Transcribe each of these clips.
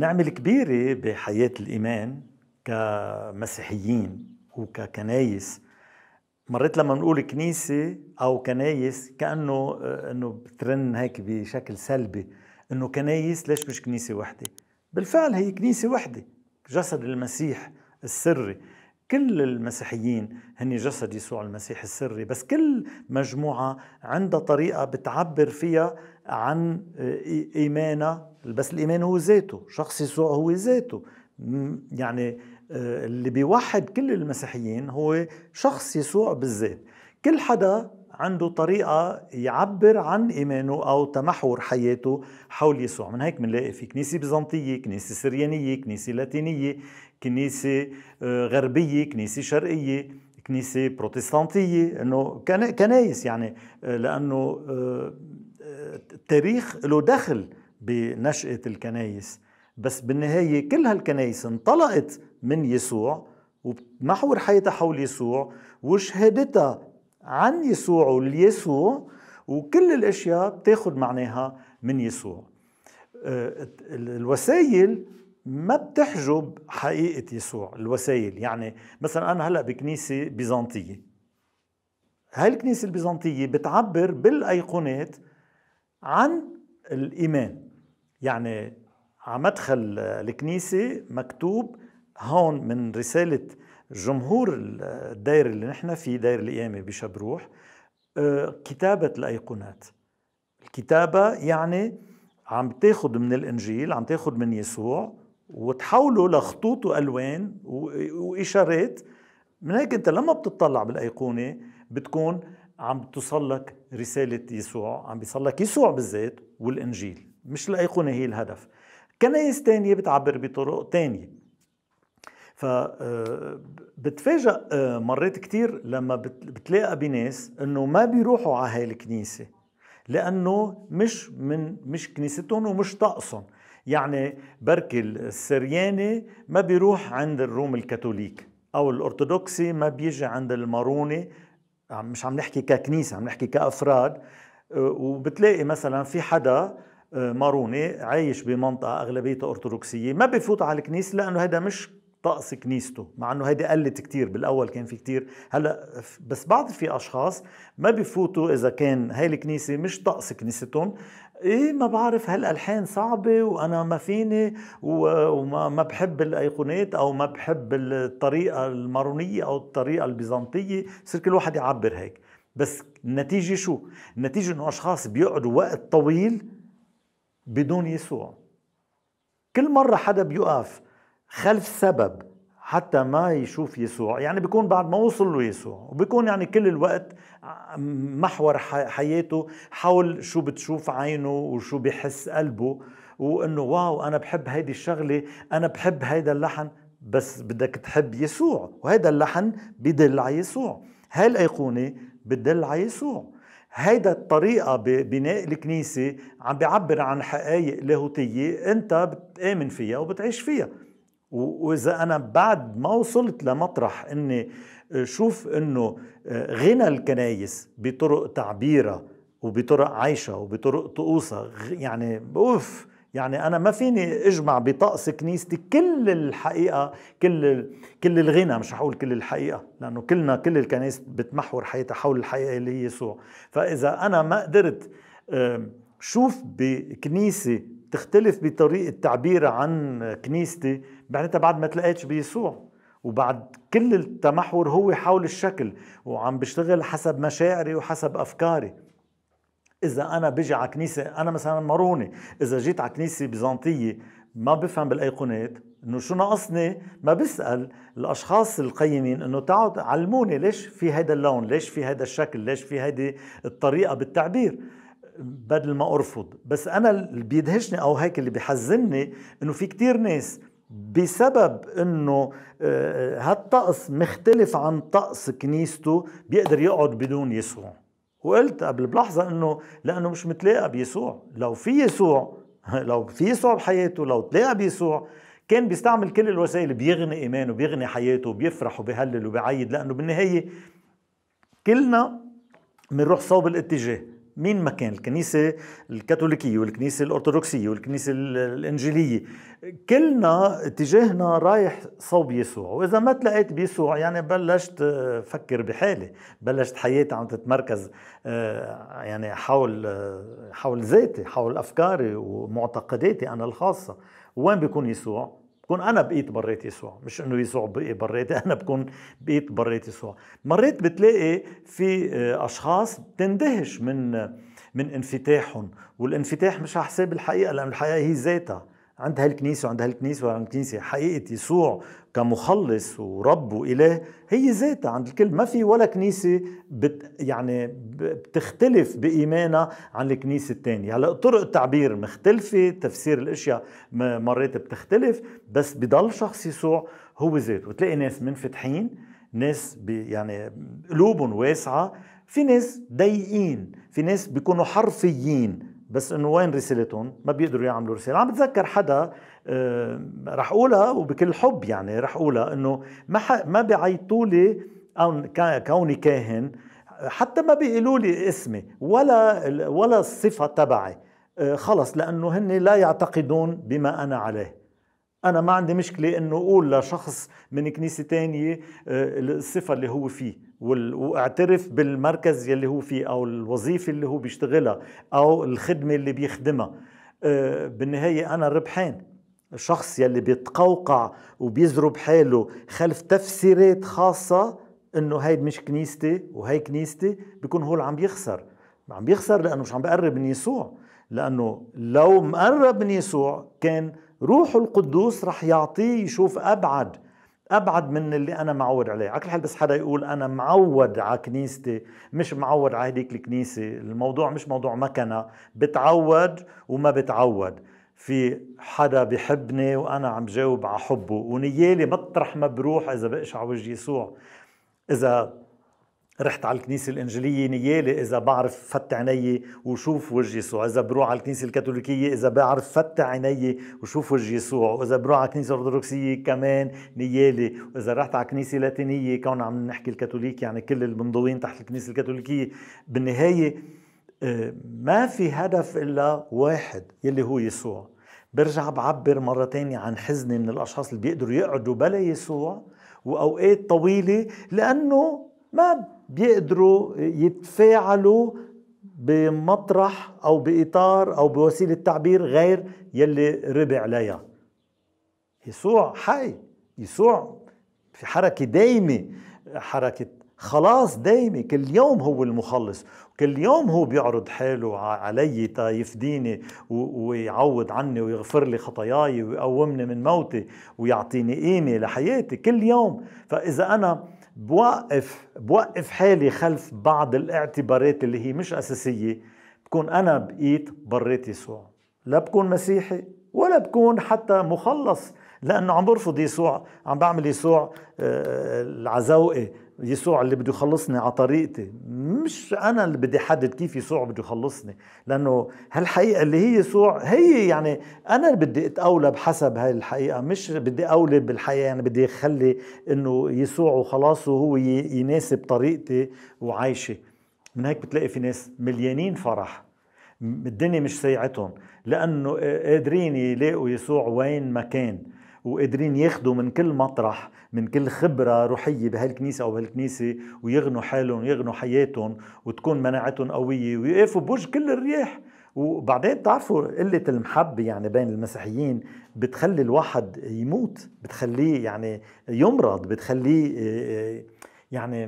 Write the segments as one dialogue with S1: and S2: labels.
S1: نعمل كبيرة بحياة الإيمان كمسيحيين وككنايس مرات لما نقول كنيسة أو كنايس كأنه إنه بترن هيك بشكل سلبي إنه كنايس ليش مش كنيسة وحدة بالفعل هي كنيسة وحدة جسد المسيح السري كل المسيحيين هن جسد يسوع المسيح السري بس كل مجموعة عندها طريقة بتعبر فيها عن آه، إيمانه بس الإيمان هو ذاته شخص يسوع هو ذاته يعني آه، اللي بيوحد كل المسيحيين هو شخص يسوع بالذات كل حدا عنده طريقة يعبر عن إيمانه أو تمحور حياته حول يسوع من هيك بنلاقي في كنيسة بيزنطية كنيسة سريانية كنيسة لاتينية كنيسة آه، غربية كنيسة شرقية كنيسة بروتستانتية أنه كنايس يعني لأنه التاريخ له دخل بنشأة الكنايس بس بالنهاية كل هالكنايس انطلقت من يسوع ومحور حياتها حول يسوع وشهادتها عن يسوع وليسوع وكل الاشياء بتاخد معناها من يسوع آه، الوسائل ما بتحجب حقيقة يسوع الوسائل يعني مثلا أنا هلأ بكنيسة بيزنطية هالكنيسة الكنيسة البيزنطية بتعبر بالأيقونات عن الإيمان يعني على مدخل الكنيسة مكتوب هون من رسالة جمهور الدائرة اللي نحن في دائرة القيامة بشبروح آه، كتابة الأيقونات الكتابة يعني عم تاخد من الإنجيل عم تاخد من يسوع وتحوله لخطوط وألوان وإشارات من هيك أنت لما بتطلع بالأيقونة بتكون عم تصلك رسالة يسوع عم بيصلك يسوع بالذات والإنجيل مش الأيقونة هي الهدف كنايس تانية بتعبر بطرق تانية ف آه، بتفاجأ آه، مرات كتير لما بتلاقى بناس انه ما بيروحوا على هاي الكنيسة لانه مش من مش كنيستهم ومش طقسهم يعني بركي السرياني ما بيروح عند الروم الكاثوليك او الارثوذكسي ما بيجي عند الماروني مش عم نحكي ككنيسه عم نحكي كافراد أه، وبتلاقي مثلا في حدا أه، ماروني عايش بمنطقه اغلبيتها ارثوذكسيه ما بفوت على الكنيسه لانه هذا مش طقس كنيسته مع انه هيدي قلت كتير بالاول كان في كتير هلا بس بعض في اشخاص ما بفوتوا اذا كان هاي الكنيسه مش طقس كنيستهم ايه ما بعرف هالالحان صعبه وانا ما فيني وما ما بحب الايقونات او ما بحب الطريقه المارونيه او الطريقه البيزنطيه بصير كل واحد يعبر هيك بس النتيجه شو النتيجه انه اشخاص بيقعدوا وقت طويل بدون يسوع كل مره حدا بيقف خلف سبب حتى ما يشوف يسوع يعني بيكون بعد ما وصل له يسوع وبيكون يعني كل الوقت محور حياته حول شو بتشوف عينه وشو بيحس قلبه وانه واو انا بحب هيدي الشغله انا بحب هيدا اللحن بس بدك تحب يسوع وهيدا اللحن بدل على يسوع هاي الايقونه بدل على يسوع هيدا الطريقة ببناء الكنيسة عم بيعبر عن حقائق لاهوتية أنت بتآمن فيها وبتعيش فيها واذا انا بعد ما وصلت لمطرح اني شوف انه آه، غنى الكنايس بطرق تعبيرها وبطرق عيشها وبطرق طقوسها يعني اوف يعني انا ما فيني اجمع بطقس كنيستي كل الحقيقه كل كل الغنى مش حقول كل الحقيقه لانه كلنا كل الكنائس بتمحور حياتها حول الحقيقه اللي هي يسوع فاذا انا ما قدرت شوف بكنيسه تختلف بطريقة تعبير عن كنيستي معناتها بعد ما تلاقيتش بيسوع وبعد كل التمحور هو حول الشكل وعم بشتغل حسب مشاعري وحسب أفكاري إذا أنا بجي على كنيسة أنا مثلا ماروني إذا جيت على كنيسة بيزنطية ما بفهم بالايقونات انه شو ناقصني ما بسال الاشخاص القيمين انه تعالوا علموني ليش في هذا اللون ليش في هذا الشكل ليش في هذه الطريقه بالتعبير بدل ما ارفض بس انا اللي بيدهشني او هيك اللي بيحزني انه في كتير ناس بسبب انه آه، آه، هالطقس مختلف عن طقس كنيسته بيقدر يقعد بدون يسوع وقلت قبل بلحظة انه لانه مش متلاقى بيسوع لو في يسوع لو في يسوع بحياته لو تلاقى بيسوع كان بيستعمل كل الوسائل بيغني ايمانه بيغني حياته وبيفرح وبيهلل وبيعيد لانه بالنهايه كلنا بنروح صوب الاتجاه مين ما كان الكنيسة الكاثوليكية والكنيسة الأرثوذكسية والكنيسة الإنجيلية كلنا اتجاهنا رايح صوب يسوع وإذا ما تلقيت بيسوع يعني بلشت آه، فكر بحالي بلشت حياتي عم تتمركز آه، يعني حول آه، حول ذاتي حول أفكاري ومعتقداتي أنا الخاصة وين بيكون يسوع بكون انا بقيت بريت يسوع مش انه يسوع بقي بريتي انا بكون بقيت بريت يسوع مرات بتلاقي في آه، اشخاص بتندهش من آه، من انفتاحهم والانفتاح مش على حساب الحقيقه لان الحقيقه هي ذاتها عند هالكنيسة وعند هالكنيسة وعند الكنيسة حقيقة يسوع كمخلص ورب وإله هي ذاتها عند الكل ما في ولا كنيسة بت يعني بتختلف بإيمانها عن الكنيسة الثانية هلا يعني طرق التعبير مختلفة تفسير الأشياء مرات بتختلف بس بضل شخص يسوع هو ذاته وتلاقي ناس منفتحين ناس يعني قلوبهم واسعة في ناس ضيقين في ناس بيكونوا حرفيين بس انه وين رسالتهم ما بيقدروا يعملوا رساله عم بتذكر حدا آه، رح اقولها وبكل حب يعني رح اقولها انه ما ما بيعيطوا لي كوني كاهن حتى ما بيقولوا لي اسمي ولا ولا الصفه تبعي آه، خلص لانه هن لا يعتقدون بما انا عليه انا ما عندي مشكله انه اقول لشخص من كنيسه تانية آه، الصفه اللي هو فيه واعترف بالمركز يلي هو فيه او الوظيفه اللي هو بيشتغلها او الخدمه اللي بيخدمها آه، بالنهايه انا ربحان الشخص يلي بيتقوقع وبيزرب حاله خلف تفسيرات خاصه انه هاي مش كنيستي وهي كنيستي بيكون هو اللي عم بيخسر عم بيخسر لانه مش عم بقرب من يسوع لانه لو مقرب من يسوع كان روحه القدوس رح يعطيه يشوف ابعد ابعد من اللي انا معود عليه على كل حال بس حدا يقول انا معود على كنيستي مش معود على هديك الكنيسه الموضوع مش موضوع مكنه بتعود وما بتعود في حدا بحبني وانا عم جاوب على حبه ونيالي مطرح ما بروح اذا بقش على وجه يسوع اذا رحت على الكنيسة الإنجيلية نيالي إذا بعرف فت عيني وشوف وجه يسوع إذا بروح على الكنيسة الكاثوليكية إذا بعرف فت عيني وشوف وجه يسوع وإذا بروح على الكنيسة الأرثوذكسية كمان نيالي وإذا رحت على الكنيسة اللاتينية كون عم نحكي الكاثوليك يعني كل المنضوين تحت الكنيسة الكاثوليكية بالنهاية آه، ما في هدف إلا واحد يلي هو يسوع برجع بعبر مرة تانية عن حزني من الأشخاص اللي بيقدروا يقعدوا بلا يسوع وأوقات طويلة لأنه ما بيقدروا يتفاعلوا بمطرح او باطار او بوسيله تعبير غير يلي ربع عليها يسوع حي يسوع في حركه دايمه حركه خلاص دايمة كل يوم هو المخلص كل يوم هو بيعرض حاله علي تا يفديني ويعوض عني ويغفر لي خطاياي ويقومني من موتي ويعطيني قيمة لحياتي كل يوم فإذا أنا بوقف بوقف حالي خلف بعض الاعتبارات اللي هي مش أساسية بكون أنا بقيت بريت يسوع لا بكون مسيحي ولا بكون حتى مخلص لانه عم برفض يسوع عم بعمل يسوع العزوقي آه، آه، يسوع اللي بده يخلصني على طريقتي مش انا اللي بدي احدد كيف يسوع بده يخلصني لانه هالحقيقه اللي هي يسوع هي يعني انا اللي بدي اتاولى بحسب هاي الحقيقه مش بدي اولي بالحقيقه يعني بدي اخلي انه يسوع وخلاص وهو يناسب طريقتي وعايشه من هيك بتلاقي في ناس مليانين فرح الدنيا مش سايعتهم لانه قادرين يلاقوا يسوع وين ما كان وقادرين ياخذوا من كل مطرح من كل خبرة روحية بهالكنيسة أو بهالكنيسة ويغنوا حالهم ويغنوا حياتهم وتكون مناعتهم قوية ويقفوا بوج كل الرياح وبعدين بتعرفوا قلة المحبة يعني بين المسيحيين بتخلي الواحد يموت بتخليه يعني يمرض بتخليه آه، آه، يعني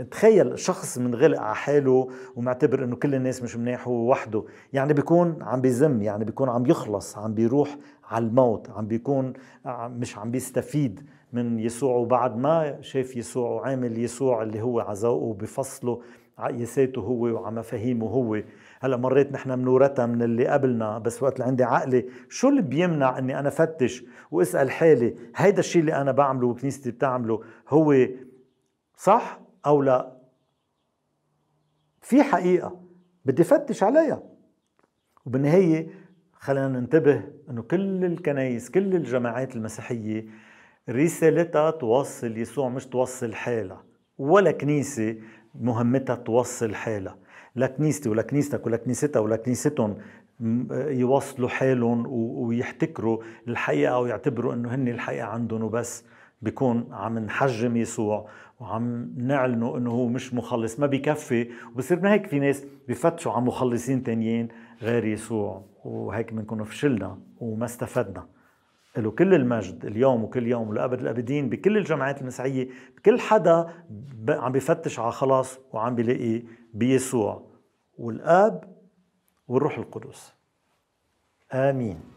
S1: متخيل شخص منغلق على حاله ومعتبر انه كل الناس مش مناحه ووحده يعني بيكون عم بيزم يعني بيكون عم يخلص عم بيروح على الموت عم بيكون مش عم بيستفيد من يسوع وبعد ما شاف يسوع وعامل يسوع اللي هو عزاؤه بفصله عقيساته هو وعلى مفاهيمه هو هلا مريت نحن بنورثها من, من اللي قبلنا بس وقت اللي عندي عقلي شو اللي بيمنع اني انا فتش واسال حالي هيدا الشيء اللي انا بعمله وكنيستي بتعمله هو صح او لا في حقيقه بدي فتش عليها وبالنهايه خلينا ننتبه انه كل الكنايس كل الجماعات المسيحيه رسالتها توصل يسوع مش توصل حالها ولا كنيسه مهمتها توصل حالها لا كنيستي ولا كنيستك ولا كنيستها ولا كنيستهم يوصلوا حالهم ويحتكروا الحقيقه ويعتبروا انه هن الحقيقه عندهم وبس بيكون عم نحجم يسوع وعم نعلنه انه هو مش مخلص ما بكفي وبصير ما هيك في ناس بفتشوا على مخلصين تانيين غير يسوع وهيك بنكون فشلنا وما استفدنا له كل المجد اليوم وكل يوم ولابد الابدين بكل الجماعات المسيحيه بكل حدا عم بفتش على خلاص وعم بيلاقي بيسوع والاب والروح القدس امين